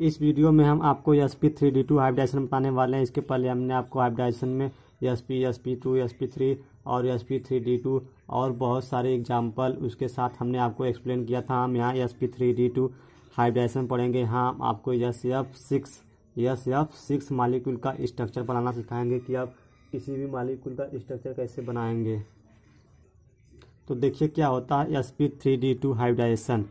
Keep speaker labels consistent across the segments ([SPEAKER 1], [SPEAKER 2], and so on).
[SPEAKER 1] इस वीडियो में हम आपको s p three d two hybridization पाने वाले हैं इसके पहले हमने आपको हाइब्रिडाइजेशन में s p s p two s p three और s p three d two और बहुत सारे एग्जाम्पल उसके साथ हमने आपको एक्सप्लेन किया था हम यहाँ s p three d two hybridization पढ़ेंगे यहाँ आपको S F six S F six molecule का स्ट्रक्चर बनाना सिखाएंगे कि आप किसी भी मालिक्यूल का स्ट्रक्चर कैसे बनाएंगे तो देखिए क्या होता है s p three d two hybridization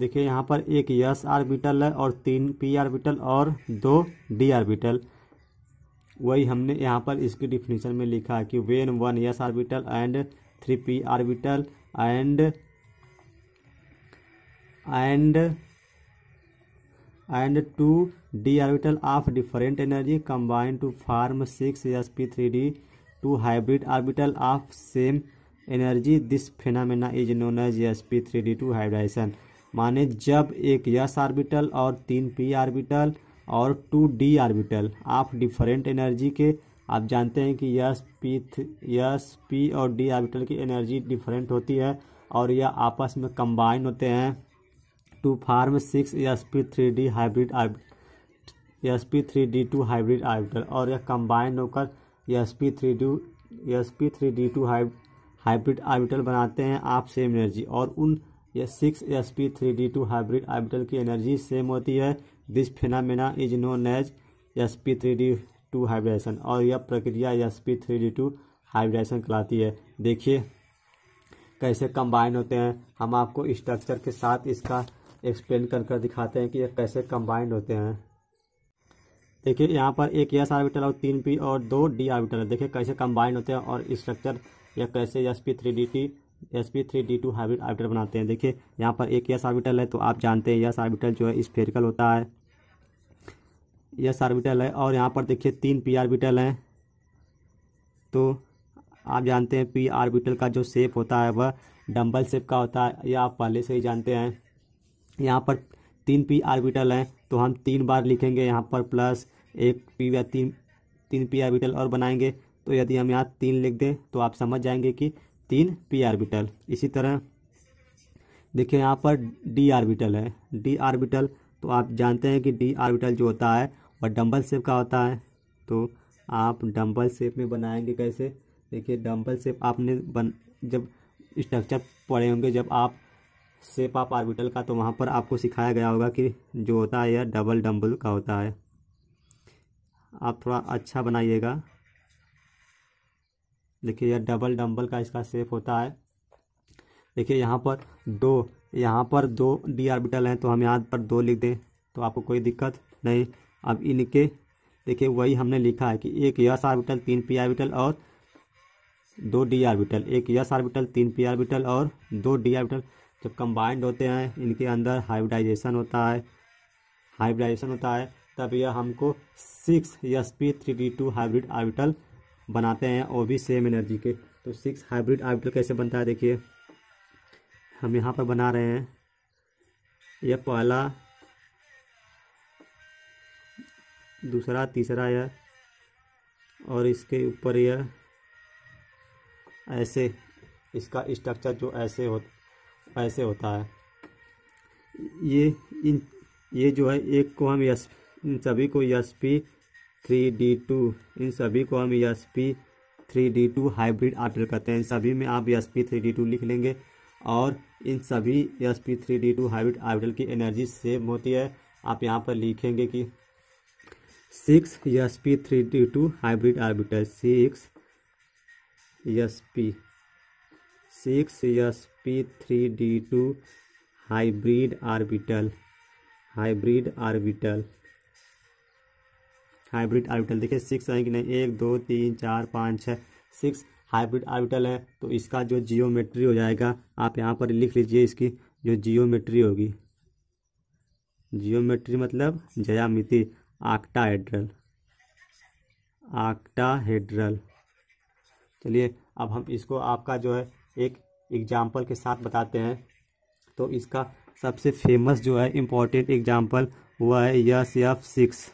[SPEAKER 1] देखिए यहाँ पर एक यस आर्बिटल है और तीन पी आर्बिटल और दो डी आर्बिटल वही हमने यहाँ पर इसकी डिफिनीशन में लिखा है कि when one s orbital and three p orbital and and and two d orbital of different energy combine to form six s p three d two hybrid orbital of same energy this phenomena is known as s p three d two hybridization माने जब एक s orbital और तीन p orbital और two d orbital of different energy के आप जानते हैं कि यस पी यस पी और डी आर्बिटल की एनर्जी डिफरेंट होती है और यह आपस में कंबाइन होते हैं to form six s p three d hybrid s p three d two hybrid orbital और यह कंबाइन होकर s p three d s p three d two hybrid orbital बनाते हैं आप सेम एनर्जी और उन ये six s p three d two hybrid orbital की एनर्जी सेम होती है this phenomena is known as s p three d two hybridization और यह प्रक्रिया s p three d two hybridization कहलाती है देखिए कैसे कंबाइन होते हैं हम आपको स्ट्रक्चर के साथ इसका एक्सप्लेन कर कर दिखाते हैं कि यह कैसे कंबाइंड होते हैं देखिए यहाँ पर एक एस आर्बिटल और तीन पी और दो डी आर्बिटल देखिए कैसे कंबाइंड होते हैं और स्ट्रक्चर या कैसे s p three d two s p three d two hybrid orbital बनाते हैं देखिए यहाँ पर एक यस आर्बिटल है तो आप जानते हैं यस आर्बिटल जो है स्फेरिकल होता है यस आर्बिटल है और यहाँ पर देखिए तीन पी आर्बिटल हैं तो आप जानते हैं पी आर्बिटल का जो सेप होता है वह डम्बल शेप का होता है यह आप पहले से ही जानते हैं यहाँ पर तीन पी आर्बिटल हैं तो हम तीन बार लिखेंगे यहाँ पर प्लस एक पी या तीन तीन पी आर्बिटल और बनाएंगे तो यदि हम यहाँ तीन लिख दें तो आप समझ जाएंगे कि तीन पी आर्बिटल इसी तरह देखिए यहाँ पर डी आर्बिटल है डी आर्बिटल तो आप जानते हैं कि डी आर्बिटल जो होता है वह डम्बल शेप का होता है तो आप डम्बल शेप में बनाएंगे कैसे देखिए डम्बल शेप आपने बन जब स्ट्रक्चर पढ़े होंगे जब आप शेप आप आर्बिटल का तो वहाँ पर आपको सिखाया गया होगा कि जो होता है यह डबल डम्बल का होता है आप थोड़ा अच्छा बनाइएगा देखिए यह डबल डम्बल का इसका सेप होता है देखिए यहाँ पर दो यहाँ पर दो डी आर्बिटल हैं तो हम यहाँ पर दो लिख दें तो आपको कोई दिक्कत नहीं अब इनके देखिए वही हमने लिखा है कि एक यस आर्बिटल तीन पी आर्बिटल और दो डी आर्बिटल एक यस आर्बिटल तीन पी आर्बिटल और दो डी आर्बिटल जब कंबाइंड होते हैं इनके अंदर हाइब्रिडाइजेशन होता है हाइब्रिडाइजेशन होता है तब यह हमको six s p three d two hybrid orbital बनाते हैं वो भी सेम एनर्जी के तो सिक्स हाइब्रिड आर्बिटल कैसे बनता है देखिए हम यहाँ पर बना रहे हैं यह पहला दूसरा तीसरा यह और इसके ऊपर यह ऐसे इसका स्ट्रक्चर जो ऐसे हो ऐसे होता है ये इन ये जो है एक को हम यस इन सभी को s p three d two इन सभी को हम s e p three d two hybrid आर्टर कहते हैं इन सभी में आप s e p three d two लिख लेंगे और इन सभी s e p three d two hybrid आर्टर की एनर्जी सेव होती है आप यहाँ पर लिखेंगे कि six s p three d two hybrid orbital six s p six s p three d two hybrid orbital hybrid orbital hybrid orbital देखिए सिक्स है कि नहीं एक दो तीन चार पाँच छः सिक्स हाइब्रिड आर्बिटल है तो इसका जो जियोमेट्री हो जाएगा आप यहाँ पर लिख लीजिए इसकी जो जियोमेट्री होगी जियोमेट्री मतलब जयामिति आक्टा हेड्रल चलिए अब हम इसको आपका जो है एक एग्जाम्पल के साथ बताते हैं तो इसका सबसे फेमस जो है इम्पोर्टेंट एग्जाम्पल वह है यस एफ सिक्स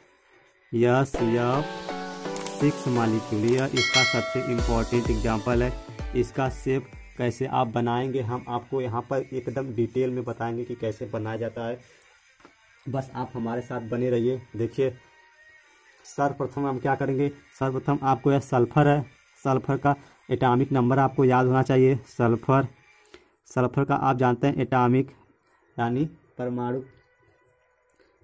[SPEAKER 1] यह सिर्फ सिक्स मालिक्यूल यह इसका सबसे इम्पॉर्टेंट एग्जाम्पल है इसका सेप कैसे आप बनाएंगे हम आपको यहाँ पर एकदम डिटेल में बताएंगे कि कैसे बनाया जाता है बस आप हमारे साथ बने रहिए देखिए सर्वप्रथम हम क्या करेंगे सर्वप्रथम आपको यह सल्फर है सल्फर का एटामिक नंबर आपको याद होना चाहिए सल्फर सल्फर का आप जानते हैं एटामिक यानी परमाणु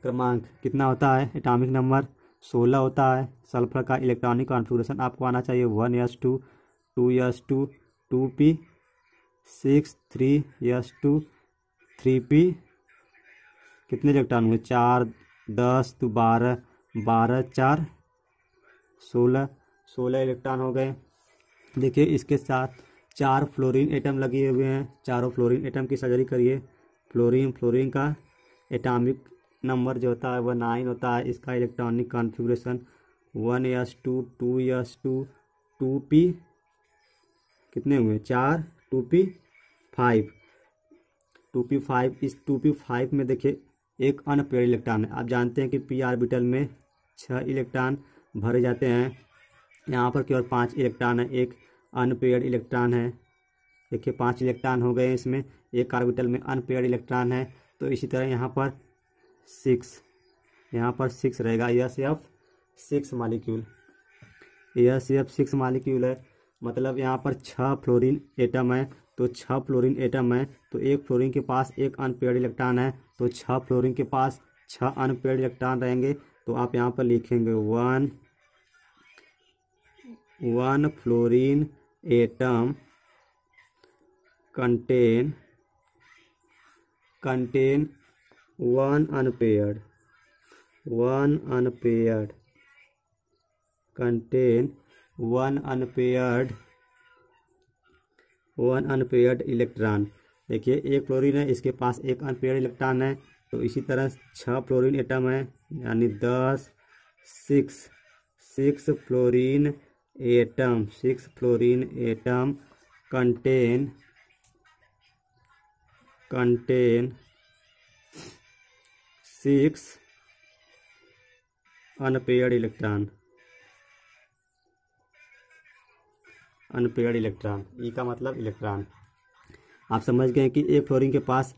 [SPEAKER 1] क्रमांक कितना होता है एटामिक नंबर सोलह होता है सल्फर का इलेक्ट्रॉनिक कॉन्फ़िगरेशन आपको आना चाहिए one s two two s two two p six three s two three p कितने इलेक्ट्रॉन हुए चार दस तो बारह बारह चार सोलह सोलह इलेक्ट्रॉन हो गए देखिए इसके साथ चार फ्लोरीन एटम लगे हुए हैं चारों फ्लोरीन एटम की सर्जरी करिए फ्लोरीन फ्लोरीन का एटॉमिक नंबर जो होता है वह नाइन होता है इसका electronic configuration one s two two s two two p कितने हुए चार two p five two p five इस टू पी फाइव में देखिए एक अनपेड इलेक्ट्रॉन है आप जानते हैं कि पी आरबिटल में छः इलेक्ट्रॉन भरे जाते हैं यहाँ पर केवल पाँच इलेक्ट्रॉन है एक अनपेड इलेक्ट्रॉन है देखिए पाँच इलेक्ट्रॉन हो गए इसमें एक आर्बिटल में अनपेड इलेक्ट्रॉन है तो इसी तरह यहाँ पर सिक्स यहाँ पर सिक्स रहेगा C F six molecule C F six molecule है मतलब यहाँ पर छः फ्लोरीन एटम है तो छः फ्लोरीन एटम है तो एक फ्लोरीन के पास एक अनपेड इलेक्ट्रॉन है तो छः फ्लोरीन के पास छः अनपेड इलेक्ट्रॉन रहेंगे तो आप यहाँ पर लिखेंगे one one fluorine atom contain contain one unpaired one unpaired contain one unpaired one unpaired electron देखिए एक फ्लोरिन है इसके पास एक अनपेयर्ड इलेक्ट्रॉन है तो इसी तरह छः फ्लोरिन एटम है यानी दस six six fluorine atom six fluorine atom contain contain six unpaired electron unpaired electron e का मतलब इलेक्ट्रॉन आप समझ गए कि एक फ्लोरिन के पास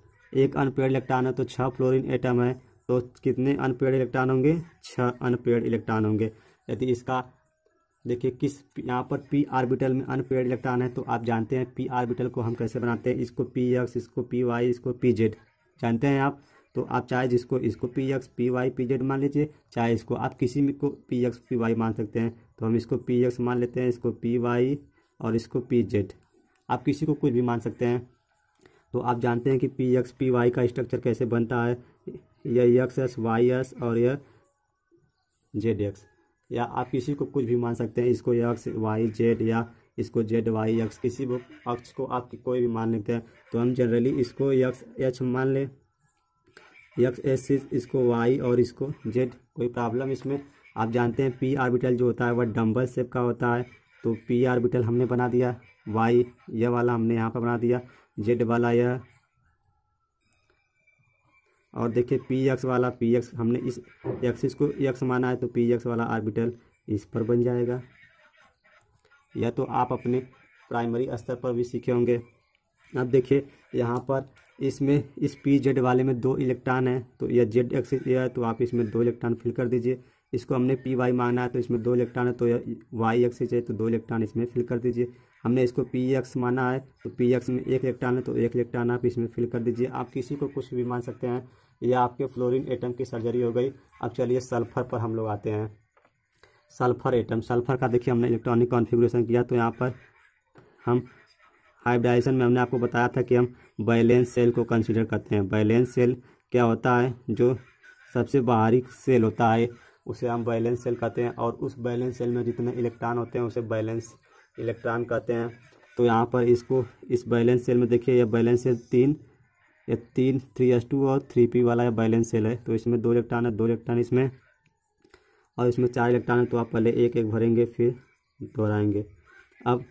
[SPEAKER 1] एक अनपेयर्ड इलेक्ट्रॉन है तो छह फ्लोरिन एटम है तो कितने अनपेयर्ड इलेक्ट्रॉन होंगे छह अनपेयर्ड इलेक्ट्रॉन होंगे यदि इसका देखिए किस यहाँ पर पी आर्बिटल में अनपेयर्ड इलेक्ट्रॉन है तो आप जानते हैं पी आर्बिटल को हम कैसे बनाते हैं इसको पी एक्स इसको पी वाई इसको पी जेड जानते हैं आप तो आप चाहे जिसको इसको p x p y p z मान लीजिए चाहे इसको आप किसी भी को पी एक्स पी वाई मान सकते हैं तो हम इसको पी एक्स मान लेते हैं इसको पी वाई और इसको पी जेड आप किसी को कुछ भी मान सकते हैं तो आप जानते हैं कि पी एक्स पी वाई का स्ट्रक्चर कैसे बनता है यह एक्स एस वाई एस और यह जेड एक्स या आप किसी को कुछ भी मान सकते हैं इसको एक्स वाई जेड या इसको जेड वाई एक्स किसी अक्ष को आप कोई भी मान लेते हैं तो हम जनरली इसको एक्स एच मान लें यक्स एस इसको वाई और इसको जेड कोई प्रॉब्लम इसमें आप जानते हैं पी आर्बिटल जो होता है वह डम्बल शेप का होता है तो पी आर्बिटल हमने बना दिया वाई यह वाला हमने यहाँ पर बना दिया जेड वाला यह और देखिए पी एक्स वाला पी एक्स हमने इस एक्सिस को एक्स माना है तो पी एक्स वाला आर्बिटल इस पर बन जाएगा या तो आप अपने प्राइमरी स्तर पर भी सीखे होंगे अब देखिए यहाँ पर इसमें इस पी जेड वाले में दो इलेक्ट्रॉन है तो यह जेड एक्सिस यह है तो आप इसमें दो इलेक्ट्रॉन फिल कर दीजिए इसको हमने पी वाई मांगना है तो इसमें दो इलेक्ट्रॉन है तो यह वाई एक्सिस है तो दो इलेक्ट्रॉन इसमें फिल कर दीजिए हमने इसको पी एक्स माना है तो पी एक्स में एक इलेक्ट्रॉन है तो एक इलेक्ट्रॉन आप इसमें फिल कर दीजिए आप किसी को कुछ भी मान सकते हैं या आपके फ्लोरिन एटम की सर्जरी हो गई अब चलिए सल्फर पर हम लोग आते हैं सल्फर एटम सल्फर का देखिए हमने इलेक्ट्रॉनिक कॉन्फिग्रेशन किया तो यहाँ पर हम हाइब्राइजेशन में हमने आपको बताया था कि हम बैलेंस सेल को कंसिडर करते हैं बैलेंस सेल क्या होता है जो सबसे बाहरी सेल होता है उसे हम बैलेंस सेल कहते हैं और उस बैलेंस सेल में जितने इलेक्ट्रॉन होते हैं उसे बैलेंस इलेक्ट्रॉन कहते हैं तो यहाँ पर इसको इस बैलेंस सेल में देखिए यह बैलेंस सेल तीन या तीन थ्री एस टू और थ्री पी वाला यह बैलेंस सेल है तो इसमें दो इलेक्ट्रॉन है दो इलेक्ट्रॉन इसमें और इसमें चार इलेक्ट्रॉन है तो आप पहले एक एक भरेंगे फिर दोहराएंगे अब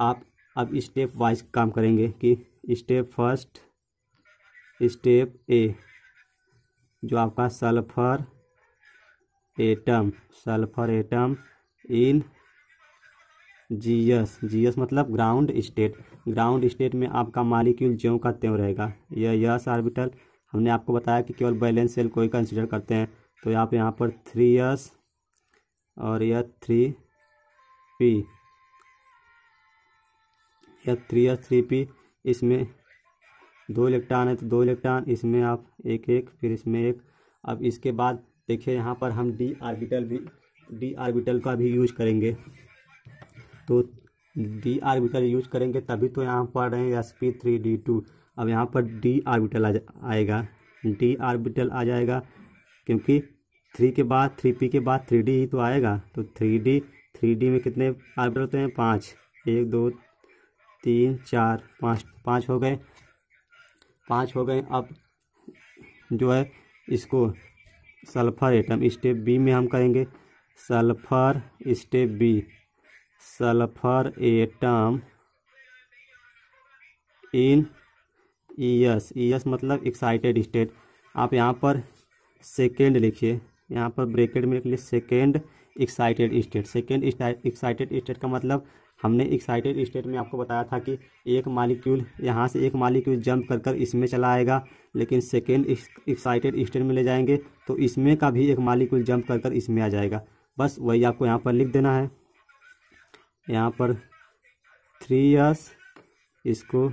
[SPEAKER 1] आप अब स्टेप वाइज काम करेंगे कि स्टेप फर्स्ट स्टेप ए जो आपका sulphur atom sulphur atom in GS GS मतलब ग्राउंड स्टेट ग्राउंड स्टेट में आपका मालिक्यूल ज्यो का त्यों रहेगा यह यस आर्बिटल हमने आपको बताया कि केवल बैलेंस सेल को ही कंसिडर करते हैं तो आप यहाँ पर थ्री यस और यह थ्री पी या थ्री या थ्री पी इसमें दो इलेक्ट्रॉन है तो दो इलेक्ट्रॉन इसमें आप एक एक फिर इसमें एक अब इसके बाद देखिए यहाँ पर हम डी आर्बिटल भी डी आर्बिटल का भी यूज करेंगे तो डी आर्बिटल यूज करेंगे तभी तो यहाँ पढ़ रहे हैं s p three d two अब यहाँ पर डी आर्बिटल आ आएगा डी आर्बिटल आ जाएगा क्योंकि थ्री के बाद थ्री पी के बाद थ्री डी ही तो आएगा तो थ्री डी थ्री डी में कितने आर्बिटल होते हैं पाँच एक दो तीन चार पाँच पाँच हो गए पाँच हो गए अब जो है इसको सल्फर एटम स्टेप बी में हम करेंगे sulphur step B sulphur atom in ES ES मतलब एक्साइटेड स्टेट आप यहाँ पर सेकेंड लिखिए यहाँ पर ब्रेकेट में लिख लिए second excited state second excited state का मतलब हमने एक्साइटेड स्टेट में आपको बताया था कि एक मालिक्यूल यहाँ से एक मालिक्यूल जंप कर कर इसमें चला आएगा लेकिन सेकेंड एक्साइटेड स्टेट में ले जाएंगे तो इसमें का भी एक मालिक्यूल जंप कर कर इसमें आ जाएगा बस वही आपको यहाँ पर लिख देना है यहाँ पर थ्री एस इसको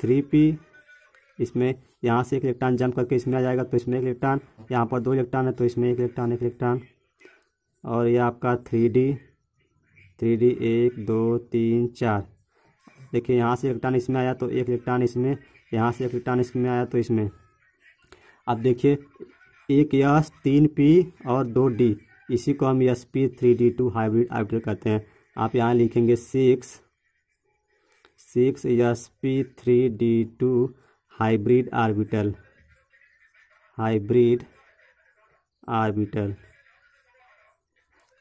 [SPEAKER 1] थ्री पी इसमें यहाँ से एक इलेक्ट्रॉन जंप करके इसमें आ जाएगा तो इसमें एक इलेक्ट्रॉन यहाँ पर दो इलेक्ट्रॉन है तो इसमें एक इलेक्ट्रॉन एक इलेक्ट्रॉन और यह आपका थ्री डी थ्री डी एक दो तीन चार देखिए यहाँ से इलेक्ट्रॉन इसमें आया तो एक इलेक्ट्रॉन इसमें यहाँ से एक इलेक्ट्रॉन इसमें आया तो इसमें अब देखिए एक यस तीन पी और दो डी इसी को हम s p three d two hybrid hybrid कहते हैं आप यहाँ लिखेंगे six six s p three d two hybrid orbital hybrid orbital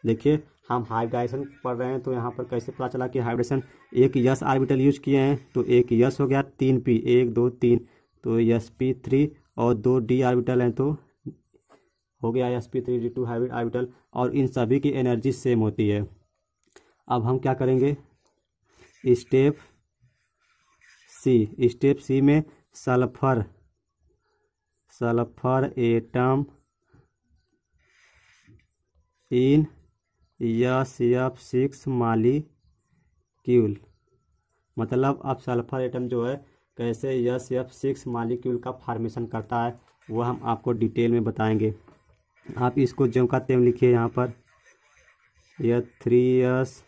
[SPEAKER 1] देखिए हम हाइब्रिडाइजेशन पढ़ रहे हैं तो यहाँ पर कैसे पता चला कि हाइब्रिडाइजेशन एक यस आर्बिटल यूज किए हैं तो एक यस हो गया तीन पी एक दो तीन तो यस पी थ्री और दो डी आर्बिटल हैं तो हो गया s p three d two hybrid orbital और इन सभी की एनर्जी सेम होती है अब हम क्या करेंगे स्टेप सी स्टेप सी में सल्फर सल्फर एटम इन या सी एफ सिक्स मालिक्यूल मतलब अब सल्फर एटम जो है कैसे या सी एफ सिक्स मालिक्यूल का फार्मेशन करता है वह हम आपको डिटेल में बताएंगे आप इसको जो का तेम लिखिए यहाँ पर यह three s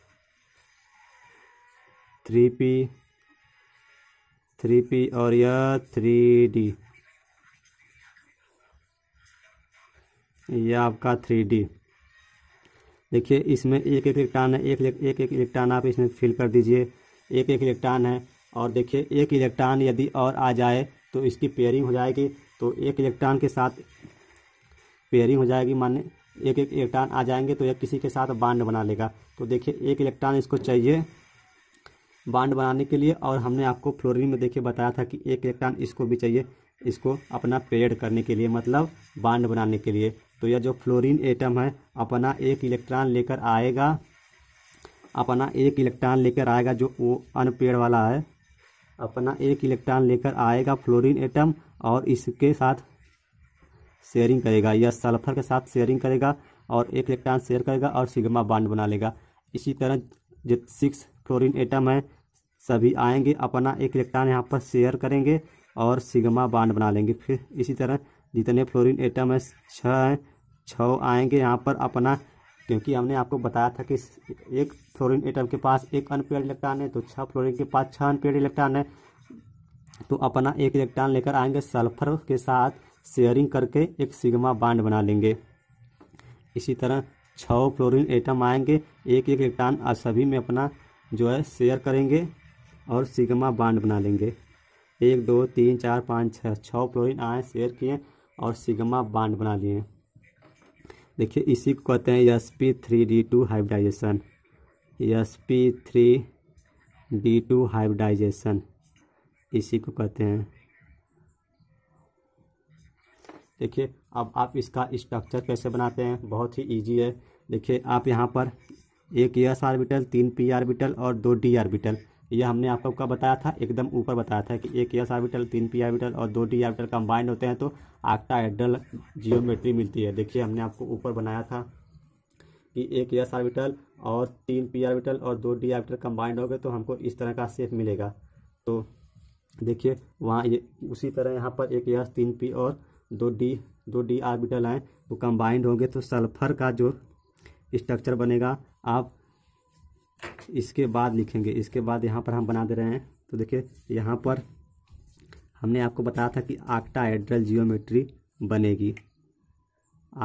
[SPEAKER 1] three p three p और यह थ्री डी यह आपका थ्री डी देखिए इसमें एक एक इलेक्ट्रॉन है एक एक एक इलेक्ट्रॉन आप इसमें फिल कर दीजिए एक एक इलेक्ट्रॉन है और देखिए एक इलेक्ट्रॉन यदि और आ जाए तो इसकी पेयरिंग हो जाएगी तो एक इलेक्ट्रॉन के साथ पेयरिंग हो जाएगी माने एक एक इलेक्ट्रॉन आ जाएंगे तो यह किसी के साथ बांड बना लेगा तो देखिए एक इलेक्ट्रॉन इसको चाहिए बांड बनाने के लिए और हमने आपको फ्लोरिन में देखिए बताया था कि एक इलेक्ट्रॉन इसको भी चाहिए इसको अपना पेड करने के लिए मतलब बांड बनाने के लिए तो यह जो फ्लोरीन एटम है अपना एक इलेक्ट्रॉन लेकर आएगा अपना एक इलेक्ट्रॉन लेकर आएगा जो वो अनपेड़ वाला है अपना एक इलेक्ट्रॉन लेकर आएगा फ्लोरीन एटम और इसके साथ शेयरिंग करेगा यह सल्फर के साथ शेयरिंग करेगा और एक इलेक्ट्रॉन शेयर करेगा और सिग्मा बांड बना लेगा इसी तरह जो सिक्स फ्लोरीन एटम है सभी आएंगे अपना एक इलेक्ट्रॉन यहाँ पर शेयर करेंगे और सिग्मा बांड बना लेंगे फिर इसी तरह जितने फ्लोरीन एटम है छः हैं छः आएंगे यहाँ पर अपना क्योंकि हमने आपको बताया था कि एक फ्लोरीन एटम के पास एक अनपेड इलेक्ट्रॉन है तो छः फ्लोरीन के पास छः अनपेड इलेक्ट्रॉन है तो अपना एक इलेक्ट्रॉन लेकर आएंगे सल्फर के साथ शेयरिंग करके एक सिग्मा बांड बना लेंगे इसी तरह छः फ्लोरिन एटम आएंगे एक एक इलेक्ट्रॉन सभी में अपना जो है शेयर करेंगे और सिग्मा बांड बना लेंगे एक दो तीन चार पाँच छः छः फ्लोरिन आए शेयर किए और सिग्मा बांड बना लिए देखिए इसी को कहते हैं s p three d two hybridization s p three d two hybridization इसी को कहते हैं देखिए अब आप इसका स्ट्रक्चर कैसे बनाते हैं बहुत ही इजी है देखिए आप यहाँ पर एक एस e आर्बिटल तीन पी आर्बिटल e और दो डी आर्बिटल ये हमने आपको कब बताया था एकदम ऊपर बताया था कि एक एस आर्बिटल तीन पी आर्बिटल और दो डी आर्बिटल कंबाइंड होते हैं तो आक्टा एडल जियोमेट्री मिलती है देखिए हमने आपको ऊपर बनाया था कि एक एस आर्बिटल और तीन पी आर्बिटल और दो डी आर्बिटल कंबाइंड हो गए तो हमको इस तरह का सेप मिलेगा तो देखिए वहाँ ये उसी तरह यहाँ पर एक एस तीन पी और दो डी दो डी आर्बिटल हैं वो कंबाइंड होंगे तो सल्फर का जो स्ट्रक्चर बनेगा आप इसके बाद लिखेंगे इसके बाद यहाँ पर हम बना दे रहे हैं तो देखिए यहाँ पर हमने आपको बताया था कि आक्टा एड्रल जियोमेट्री बनेगी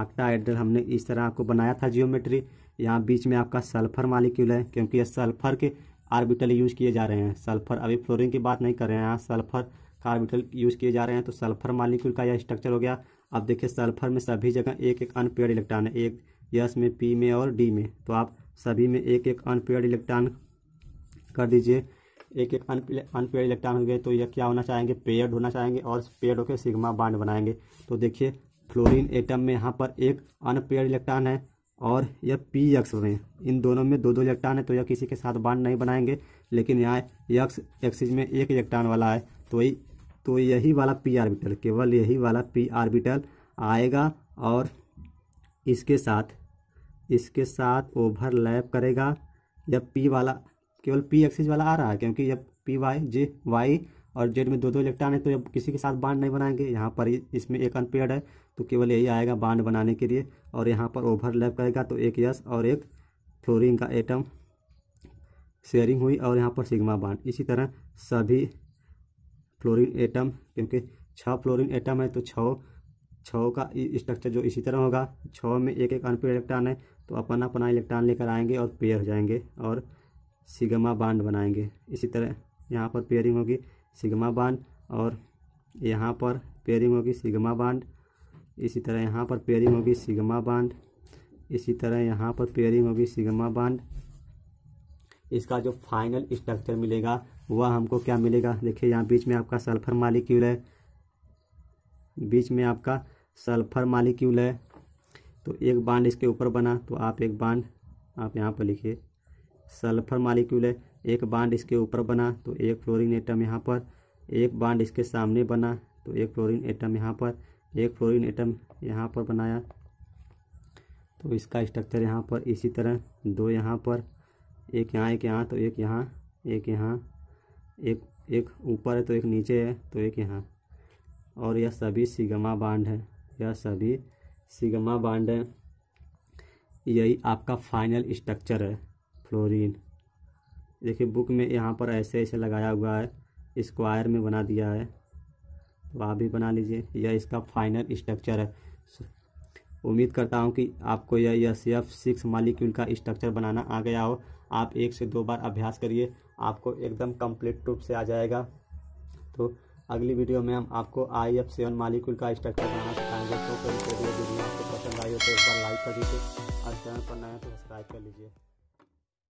[SPEAKER 1] आक्टा एड्रल हमने इस तरह आपको बनाया था जियोमेट्री यहाँ बीच में आपका सल्फर मालिक्यूल है क्योंकि यह सल्फर के आर्बिटल यूज़ किए जा रहे हैं सल्फर अभी फ्लोरिन की बात नहीं कर रहे हैं यहाँ सल्फर का आर्बिटल यूज़ किए जा रहे हैं तो सल्फर मालिक्यूल का यह स्ट्रक्चर हो गया अब देखिए सल्फर में सभी जगह एक एक अनपेड इलेक्ट्रॉन है एक यस में पी में और डी में तो आप सभी में एक एक अनपेड इलेक्ट्रॉन कर दीजिए एक एक अनपेड इलेक्ट्रॉन हो गए तो यह क्या होना चाहेंगे पेयर्ड होना चाहेंगे और पेयर्ड होकर सिग्मा बांड बनाएंगे तो देखिए फ्लोरीन एटम में यहाँ पर एक अनपेड इलेक्ट्रॉन है और यह पी यक्स में इन दोनों में दो दो इलेक्ट्रॉन है तो यह किसी के साथ बांड नहीं बनाएंगे लेकिन यहाँ यक्स एक्सिस में एक इलेक्ट्रॉन वाला है तो यही तो यही वाला पी आर्बिटल केवल यही वाला पी आर्बिटल आएगा और इसके साथ इसके साथ ओवरलैप करेगा जब पी वाला केवल पी एक्सिस वाला आ रहा है क्योंकि जब पी वाई जे वाई और जेड में दो दो इलेक्ट्रॉन है तो जब किसी के साथ बांड नहीं बनाएंगे यहाँ पर इसमें एक अनपेड है तो केवल यही आएगा बांड बनाने के लिए और यहाँ पर ओवरलैप करेगा तो एक यस और एक फ्लोरिन का एटम शेयरिंग हुई और यहाँ पर सिग्मा बांड इसी तरह सभी फ्लोरिन एटम क्योंकि छः फ्लोरिन एटम है तो छः छः का स्ट्रक्चर जो इसी तरह होगा छः में एक एक अनपेड इलेक्ट्रॉन है तो अपन अपना इलेक्ट्रॉन लेकर आएंगे और पेयर हो जाएंगे और सिगमा बांड बनाएंगे इसी तरह यहाँ पर पेयरिंग होगी सिगमा बांड और यहाँ पर पेयरिंग होगी सिगमा बांड इसी तरह यहाँ पर पेयरिंग होगी सिगमा बांड इसी तरह यहाँ पर पेयरिंग होगी सिगमा बांड इसका जो फाइनल स्ट्रक्चर मिलेगा वह हमको क्या मिलेगा देखिए यहाँ बीच में आपका सल्फर मालिक्यूल है बीच में आपका सल्फर मालिक्यूल है तो एक बांड इसके ऊपर बना तो आप एक बांड आप यहाँ पर लिखिए सल्फर मालिक्यूल है एक बांड इसके ऊपर बना तो एक फ्लोरिन एटम यहाँ पर एक बांड इसके सामने बना तो एक फ्लोरिन एटम यहाँ पर एक फ्लोरिन एटम यहाँ पर बनाया तो इसका स्ट्रक्चर यहाँ पर इसी तरह दो यहाँ पर एक यहाँ एक यहाँ तो एक यहाँ एक यहाँ एक एक ऊपर है तो एक नीचे है तो एक यहाँ और यह सभी सिगमा बांड है यह सभी सिग्मा बांड है यही आपका फाइनल स्ट्रक्चर है फ्लोरीन देखिए बुक में यहाँ पर ऐसे ऐसे लगाया हुआ है स्क्वायर में बना दिया है तो आप भी बना लीजिए यह इसका फाइनल स्ट्रक्चर है उम्मीद करता हूँ कि आपको यह एस एफ सिक्स मालिक्यूल का स्ट्रक्चर बनाना आ गया हो आप एक से दो बार अभ्यास करिए आपको एकदम कंप्लीट रूप से आ जाएगा तो अगली वीडियो में हम आपको आई एफ सेवन मालिक्यूल का स्ट्रक्चर बनाना होंगे तो कभी वीडियो आपको पसंद आई हो तो एक बार लाइक कर दीजिए और चैनल पर नए तो सब्सक्राइब कर लीजिए